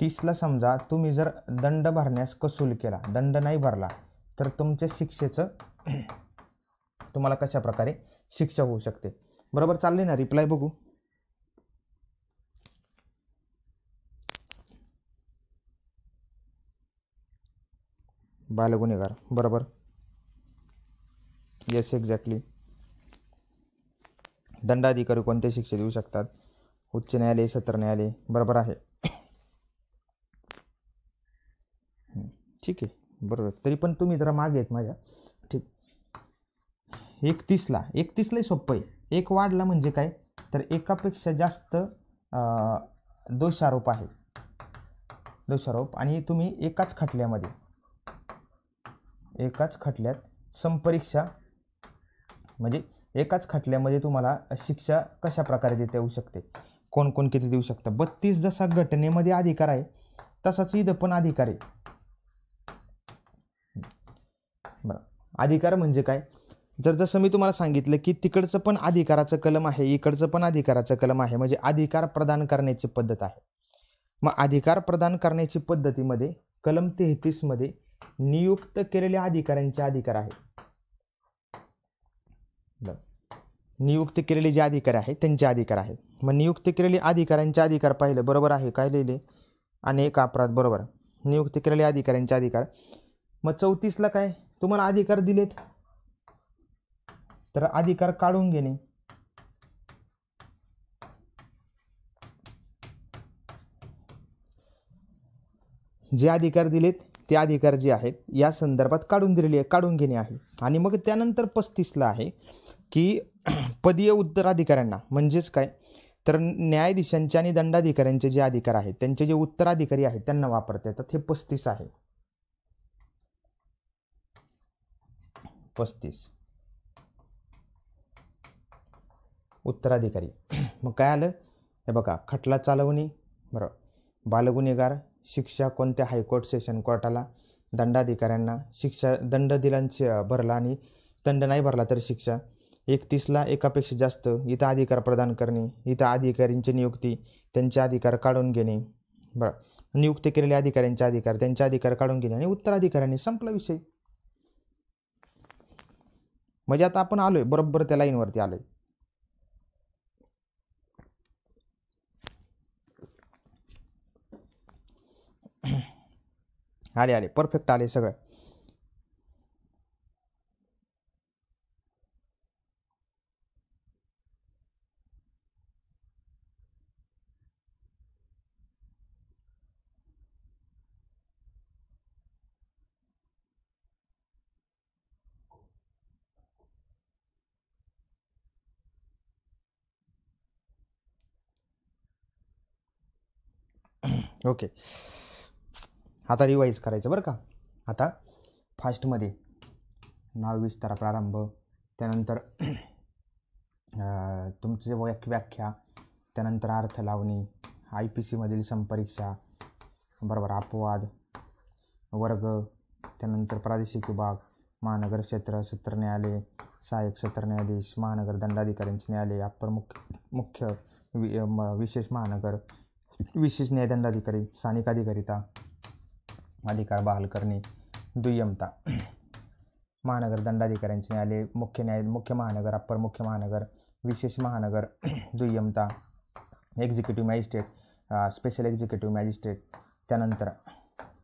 तीसला समजा तुम्ही जर दंड भरण्यास कसूल केला दंड नाही भरला तर तुमच्या शिक्षेचं (clears throat) तुम्हाला कशा प्रकारे शिक्षा होऊ शकते बरोबर चालले ना रिप्लाय बघू बालगुन्हेगार बरोबर येस एक्झॅक्टली दंडाधिकारी कोणते शिक्षा देऊ शकतात उच्च न्यायालय सत्र न्यायालय बरोबर आहे ठीक आहे बरोबर तरी पण तुम्ही जरा मागे आहेत माझ्या ठीक एकतीसला एकतीसलाही सोपं आहे एक वाढला म्हणजे काय तर एकापेक्षा जास्त दोषारोप आहे दोषारोप आणि तुम्ही एकाच खटल्यामध्ये एकाच खटल्यात संपरीक्षा म्हणजे एकाच खटल्यामध्ये तुम्हाला शिक्षा कशा प्रकारे देता येऊ शकते कोण कोण किती देऊ शकतं बत्तीस जसा घटनेमध्ये अधिकार आहे तसाच इथं पण अधिकार आहे बरं अधिकार म्हणजे काय जर जसं मी तुम्हाला सांगितलं की तिकडचं पण अधिकाराचं कलम आहे इकडचं पण अधिकाराचं कलम आहे म्हणजे अधिकार प्रदान करण्याची पद्धत आहे मग अधिकार प्रदान करण्याची पद्धतीमध्ये कलम तेहतीसमध्ये नियुक्त केलेल्या अधिकाऱ्यांचे अधिकार आहे नियुक्त केलेले जे अधिकार आहेत त्यांचे अधिकार आहे मग नियुक्त केलेले अधिकाऱ्यांचे अधिकार पाहिले बरोबर आहे काय लिहिले अनेक अपराध बरोबर नियुक्त केलेले अधिकाऱ्यांचे अधिकार मग चौतीसला काय तुम्हाला अधिकार दिलेत तर अधिकार काढून घेणे जे अधिकार दिलेत ते अधिकार जे आहेत या संदर्भात काढून दिलेली आहे काढून घेणे आहे आणि मग त्यानंतर पस्तीसला आहे की (clears throat) पदीय उत्तराधिकाऱ्यांना म्हणजेच काय तर न्यायाधीशांचे आणि दंडाधिकाऱ्यांचे जे अधिकार आहेत त्यांचे जे उत्तराधिकारी आहेत त्यांना वापरता येतात हे पस्तीस आहे पस्तीस उत्तराधिकारी (clears throat) मग काय आलं हे बघा खटला चालवणे बरोबर बालगुन्हेगार शिक्षा कोणत्या हायकोर्ट सेशन कोर्टाला दंडाधिकाऱ्यांना शिक्षा दंड दिलांचे भरला आणि दंड नाही भरला तर शिक्षा एकतीसला एकापेक्षा जास्त इथं अधिकार प्रदान करणे इथं अधिकाऱ्यांची नियुक्ती त्यांचे अधिकार काढून घेणे बरं नियुक्त केलेल्या अधिकाऱ्यांचे अधिकार त्यांचे अधिकार काढून घेणे आणि उत्तराधिकाऱ्यांनी संपला विषय म्हणजे आता आपण आलो आहे बरोबर त्या लाईनवरती आलो आहे आले आले परफेक्ट आले सगळं ओके (clears throat) okay. आता रिवाईज करायचं बरं का आता फास्टमध्ये नाव विस्तारा प्रारंभ त्यानंतर (clears throat) तुमचे वैक व्याख्या त्यानंतर अर्थ लावणी आय पी सीमधील संपरीक्षा बरोबर अपवाद वर्ग त्यानंतर प्रादेशिक विभाग महानगर क्षेत्र सत्र न्यायालय सहाय्यक सत्र न्यायाधीश महानगर दंडाधिकाऱ्यांचे न्यायालय अप्पर मुख्य मुख्य विशेष महानगर विशेष न्यायदंडाधिकारी स्थानिक अधिकारिता अधिकार बहाल करणे दुय्यमता (clears throat) महानगर दंडाधिकाऱ्यांचे न्यायालय मुख्य न्याय मुख्य महानगर अप्पर मुख्य महानगर विशेष महानगर (clears throat) दुय्यमता executive magistrate special executive magistrate त्यानंतर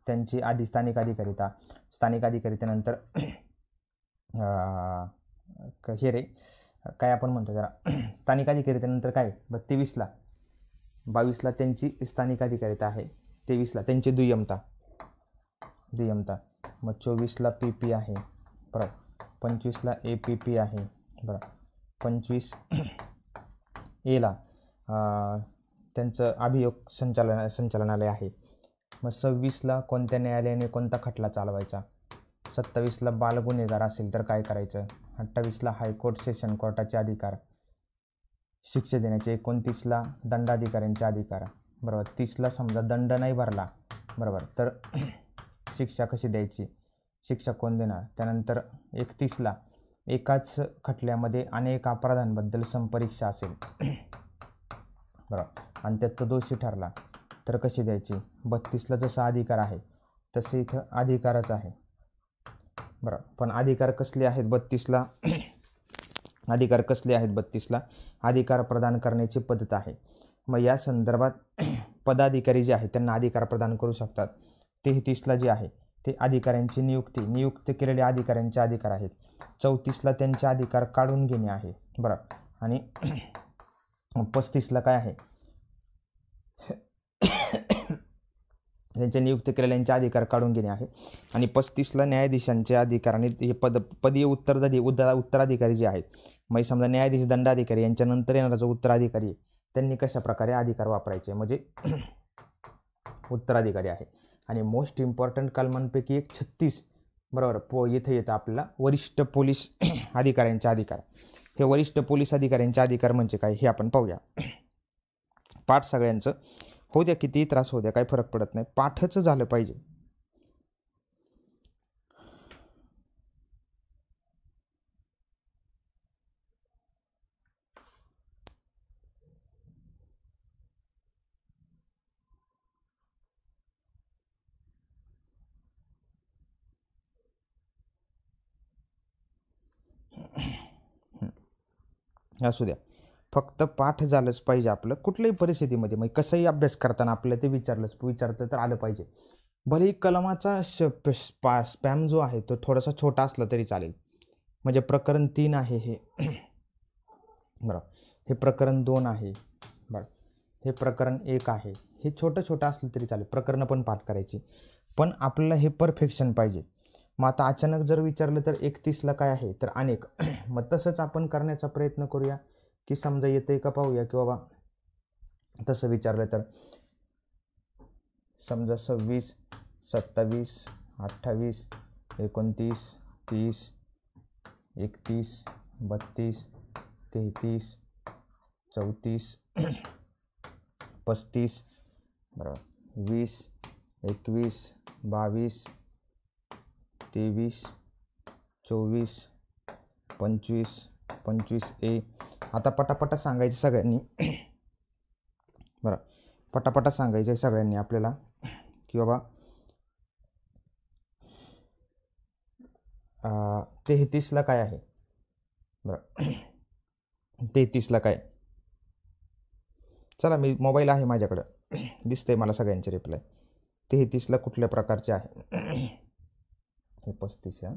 त्यांची आधी स्थानिक अधिकारिता स्थानिक अधिकारितेनंतर (clears throat) हे रे काय आपण म्हणतो जरा स्थानिक अधिकारितेनंतर काय ब तेवीसला बावीसला त्यांची स्थानिक अधिकारिता आहे तेवीसला त्यांची दुय्यमता दुय्यमता मग चोवीसला पी पी आहे बरं पंचवीसला ए पी पी आहे बरं पंचवीस एला त्यांचं अभियोग संचालन संचालनालय आहे मग सव्वीसला कोणत्या न्यायालयाने कोणता खटला चालवायचा सत्तावीसला बाल गुन्हेगार असेल तर काय करायचं अठ्ठावीसला हायकोर्ट सेशन कोर्टाचे अधिकार शिक्षा देण्याचे एकोणतीसला दंडाधिकाऱ्यांचे अधिकार बरोबर तीसला समजा दंड नाही भरला बरोबर तर शिक्षा कशी द्यायची शिक्षा कोण देणार त्यानंतर एकतीसला एकाच खटल्यामध्ये अनेक अपराधांबद्दल संपरीक्षा असेल बरं आणि त्यात दोषी ठरला तर कशी द्यायची बत्तीसला जसा अधिकार आहे तसे इथं अधिकारच आहे बरं पण अधिकार कसले आहेत बत्तीसला अधिकार कसले आहेत बत्तीसला अधिकार प्रदान करण्याची पद्धत आहे मग या संदर्भात पदाधिकारी जे आहेत त्यांना अधिकार प्रदान करू शकतात तेहतीसला जे आहे ते अधिकाऱ्यांची नियुक्ती नियुक्त केलेल्या अधिकाऱ्यांचे अधिकार आहेत चौतीसला त्यांचे अधिकार काढून घेणे आहे बरं आणि (clears throat) पस्तीसला काय आहे (clears throat) त्यांच्या नियुक्त केलेल्यांचे अधिकार काढून घेणे आहे आणि पस्तीसला न्यायाधीशांचे अधिकार आणि हे पद पदीय उत्तराधी उद्दा उत्तराधिकारी जे आहेत म्हणजे समजा न्यायाधीश दंडाधिकारी यांच्यानंतर येणारा जो उत्तराधिकारी त्यांनी कशा प्रकारे अधिकार वापरायचे म्हणजे (clears throat) उत्तराधिकारी आहे आणि मोस्ट इम्पॉर्टंट कलमांपैकी एक छत्तीस बरोबर पो इथे येतं आपल्याला वरिष्ठ पोलीस (clears throat) अधिकाऱ्यांचे अधिकार हे वरिष्ठ पोलीस अधिकाऱ्यांचे अधिकार म्हणजे काय हे आपण पाहूया (clears throat) पाठ सगळ्यांचं होऊ द्या कितीही त्रास होऊ द्या काही फरक पडत नाही पाठच झालं पाहिजे असू द्या फक्त पाठ झालंच पाहिजे आपलं कुठल्याही परिस्थितीमध्ये म्हणजे कसंही अभ्यास करताना आपल्याला ते विचारलंच विचारतं तर आलं पाहिजे भलेही कलमाचा श स्पॅम जो आहे तो थोडासा छोटा असला तरी चालेल म्हणजे प्रकरण तीन आहे हे (clears throat) बरं हे प्रकरण दोन आहे बरं हे प्रकरण एक आहे हे छोटं छोटं असलं तरी चालेल प्रकरणं पण पाठ करायची पण आपल्याला हे परफेक्शन पाहिजे मग आता अचानक जर विचारलं तर एकतीसला काय आहे तर अनेक (clears throat) मग तसंच आपण करण्याचा प्रयत्न करूया की समजा येते का पाहूया की बाबा तसं विचारलं तर समजा सव्वीस सत्तावीस अठ्ठावीस एकोणतीस तीस एकतीस बत्तीस तेहतीस चौतीस पस्तीस बरोबर वीस एकवीस बावीस तेवीस चोवीस पंचवीस पंचवीस ए आता पटापटा सांगायचे सगळ्यांनी (coughs) बरं पटापटा सांगायचं आहे सगळ्यांनी आपल्याला की बाबा तेहतीसला काय आहे बरं (coughs) तेहतीसला काय चला मी मोबाईल आहे माझ्याकडं (coughs) दिसतंय मला सगळ्यांचे रिप्लाय तेहतीसला कुठल्या प्रकारचे आहे हे पस्तीस आहे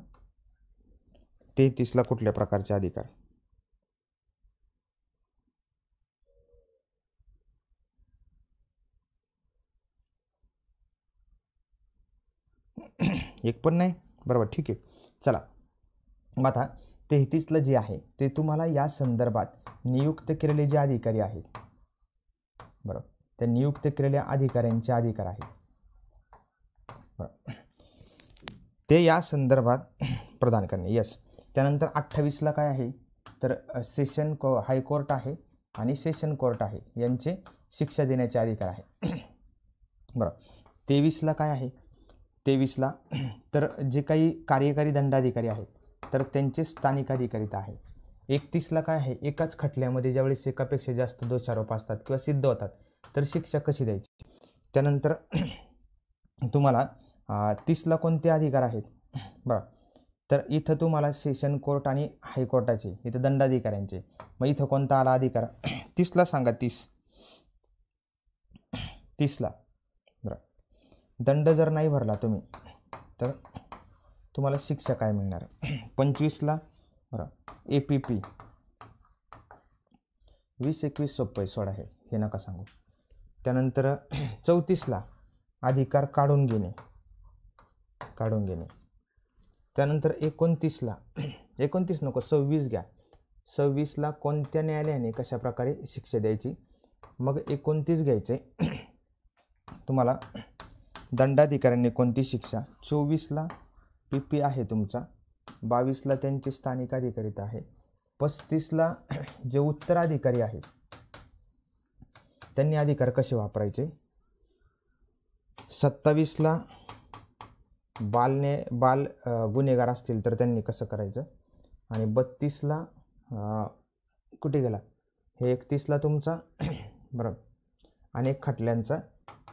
तेहतीसला कुठल्या प्रकारचे अधिकार (coughs) एक पण नाही बरोबर ठीक आहे चला मग आता तेहतीसला जे आहे ते तुम्हाला या संदर्भात नियुक्त केलेले जे अधिकारी आहेत बरोबर त्या नियुक्त केलेल्या अधिकाऱ्यांचे अधिकार आहेत बरोबर ते या संदर्भात (clears throat) प्रदान करणे यस त्यानंतर अठ्ठावीसला काय आहे तर सेशन को हायकोर्ट आहे आणि सेशन कोर्ट आहे यांचे शिक्षा देण्याचे अधिकार आहे (clears throat) बरं तेवीसला काय आहे तेवीसला (clears throat) तर जे काही कार्यकारी दंडाधिकारी आहेत तर त्यांचे स्थानिक तर आहे एकतीसला काय आहे एकाच खटल्यामध्ये ज्यावेळेस एकापेक्षा जास्त दोषारोप असतात किंवा सिद्ध होतात तर शिक्षा कशी द्यायची त्यानंतर तुम्हाला तीसला कोणते अधिकार आहेत बरं तर इथं तुम्हाला सेशन कोर्ट आणि हायकोर्टाचे इथं दंडाधिकाऱ्यांचे मग इथं कोणता आला अधिकार (clears throat) तीसला सांगा तीस (clears throat) तीसला बरं दंड जर नाही भरला तुम्ही तर तुम्हाला शिक्षा काय मिळणार (clears throat) पंचवीसला बरं ए पी पी वीस एकवीस सोपं सोड आहे हे नका सांगू त्यानंतर चौतीसला अधिकार काढून घेणे काढून घेणे त्यानंतर एकोणतीसला एकोणतीस नको सव्वीस घ्या सव्वीसला कोणत्या न्यायालयाने कशाप्रकारे शिक्षा द्यायची मग एकोणतीस घ्यायचे तुम्हाला दंडाधिकाऱ्यांनी कोणती शिक्षा चोवीसला पी पी आहे तुमचा बावीसला त्यांचे स्थानिक अधिकारीत आहे पस्तीसला जे उत्तराधिकारी आहेत त्यांनी अधिकार कसे वापरायचे सत्तावीसला बालने बाल गुन्हेगार असतील तर त्यांनी कसं करायचं आणि बत्तीसला कुठे गेला हे एकतीसला तुमचा (clears throat) बरं अनेक खटल्यांचा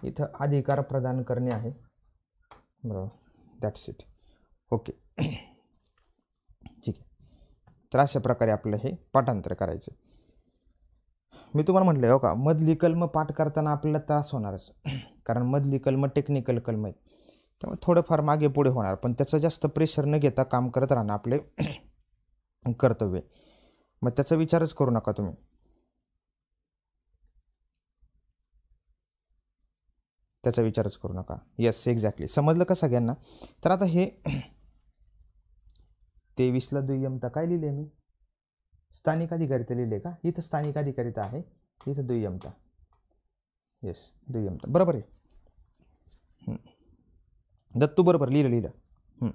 इथं अधिकार प्रदान करणे आहे बरोबर दॅट्स इट ओके ठीक आहे तर अशा प्रकारे आपलं हे पाठांतर करायचं मी तुम्हाला म्हटलं आहे हो का मधली कलम पाठ करताना आपल्याला त्रास होणारच कारण मधली कलम टेक्निकल कलम आहेत त्यामुळे थोडंफार मागे पुढे होणार पण त्याचं जास्त प्रेशर न घेता काम करत राहणं आपले (clears throat) कर्तव्य मग त्याचा विचारच करू नका तुम्ही त्याचा विचारच करू नका येस एक्झॅक्टली समजलं का सगळ्यांना तर आता हे (clears throat) तेवीसला दुय्यमता काय लिहिले मी स्थानिक अधिकारी लिहिले का इथं स्थानिक अधिकारी आहे इथं दुय्यमता येस दुय्यमता बरोबर आहे दत्तू बरोबर लिहिलं लिहिलं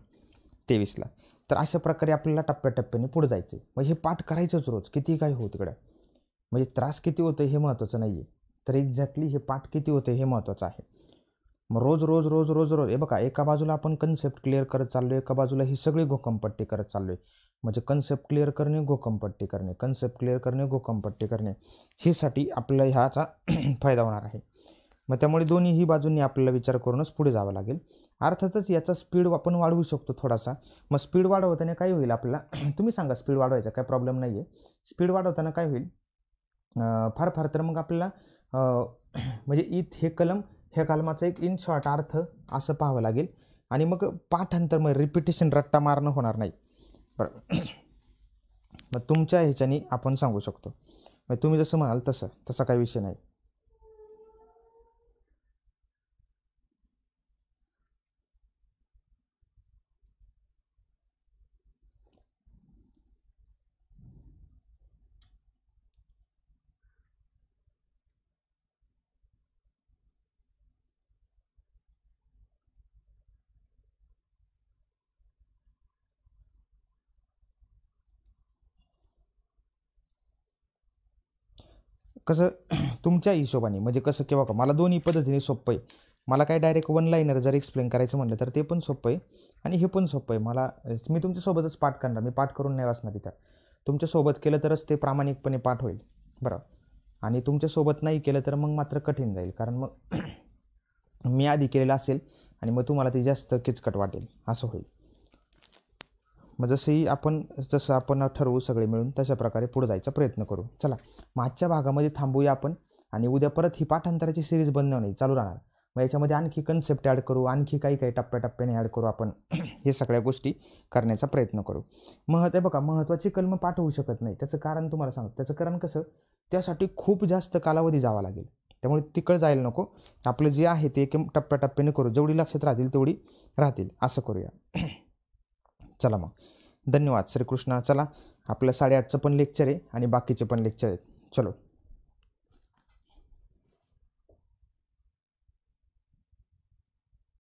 तेवीसला तर अशा प्रकारे आपल्याला टप्प्याटप्प्याने पुढे जायचं आहे म्हणजे हे पाठ करायचंच रोज किती काय होत तिकडं म्हणजे त्रास किती होतं हे महत्त्वाचं नाही आहे तर एक्झॅक्टली हे पाठ किती होतं हे महत्त्वाचं आहे मग रोज रोज रोज रोज रोज हे बघा एका बाजूला आपण कन्सेप्ट क्लिअर करत चाललो आहे एका बाजूला ही सगळी घोकमपट्टी करत चाललो आहे म्हणजे कन्सेप्ट क्लिअर करणे घोकमपट्टी करणे कन्सेप्ट क्लिअर करणे घोकमपट्टी करणे हेसाठी आपल्याला ह्याचा (clears throat) फायदा होणार आहे मग त्यामुळे दोन्हीही बाजूंनी आपल्याला विचार करूनच पुढे जावं लागेल अर्थातच याचा स्पीड आपण वाढवू शकतो थोडासा मग स्पीड वाढवताना काय होईल आपल्याला (clears throat) तुम्ही सांगा स्पीड वाढवायचा काय प्रॉब्लेम नाही आहे स्पीड वाढवताना काय होईल फार फार तर मग आपल्याला (clears throat) म्हणजे इथ हे कलम ह्या कलमाचा एक इन शॉर्ट अर्थ असं पाहावं लागेल आणि मग पाठांतर मग रिपिटेशन रट्टा मारणं होणार नाही बरं (clears throat) मग तुमच्या ह्याच्याने आपण सांगू शकतो मग तुम्ही जसं म्हणाल तसं तसा काही विषय नाही कसं (clears throat) तुमच्या हिशोबाने म्हणजे कसं केव्हा का मला दोन्ही पद्धतीने सोपं आहे मला काय डायरेक्ट वन लाईनर जर एक्सप्लेन करायचं म्हटलं तर ते पण सोपं आहे आणि हे पण सोपं आहे मला मी तुमच्यासोबतच पाठ करणार मी पाठ करून नाही वाचणार तिथं तुमच्यासोबत केलं तरच ते प्रामाणिकपणे पाठ होईल बरं आणि तुमच्यासोबत नाही केलं तर मग मात्र कठीण जाईल कारण मग (clears throat) मी आधी केलेलं असेल आणि मग तुम्हाला ते जास्त किचकट वाटेल असं होईल मग जसंही आपण जसं आपण ठरवू सगळे मिळून तशा प्रकारे पुढे जायचा प्रयत्न करू चला मग आजच्या भागामध्ये थांबूया आपण आणि उद्या परत ही पाठांतराची सिरीज बनवणे चालू राहणार मग याच्यामध्ये आणखी कन्सेप्ट ॲड करू आणखी काही काही टप्प्याटप्प्याने ॲड करू आपण (clears throat) हे सगळ्या गोष्टी करण्याचा प्रयत्न करू महत्त्व बघा महत्त्वाची कलम पाठवू शकत नाही त्याचं कारण तुम्हाला सांगतो त्याचं कारण कसं त्यासाठी खूप जास्त कालावधी जावा लागेल त्यामुळे तिकडं जायला नको आपलं जे आहे ते एक टप्प्याटप्प्याने करू जेवढी लक्षात राहतील तेवढी राहतील असं करूया (clears throat) चला मग धन्यवाद श्रीकृष्णा चला आपलं साडेआठचं पण लेक्चर आहे आणि बाकीचे पण लेक्चर आहेत चलो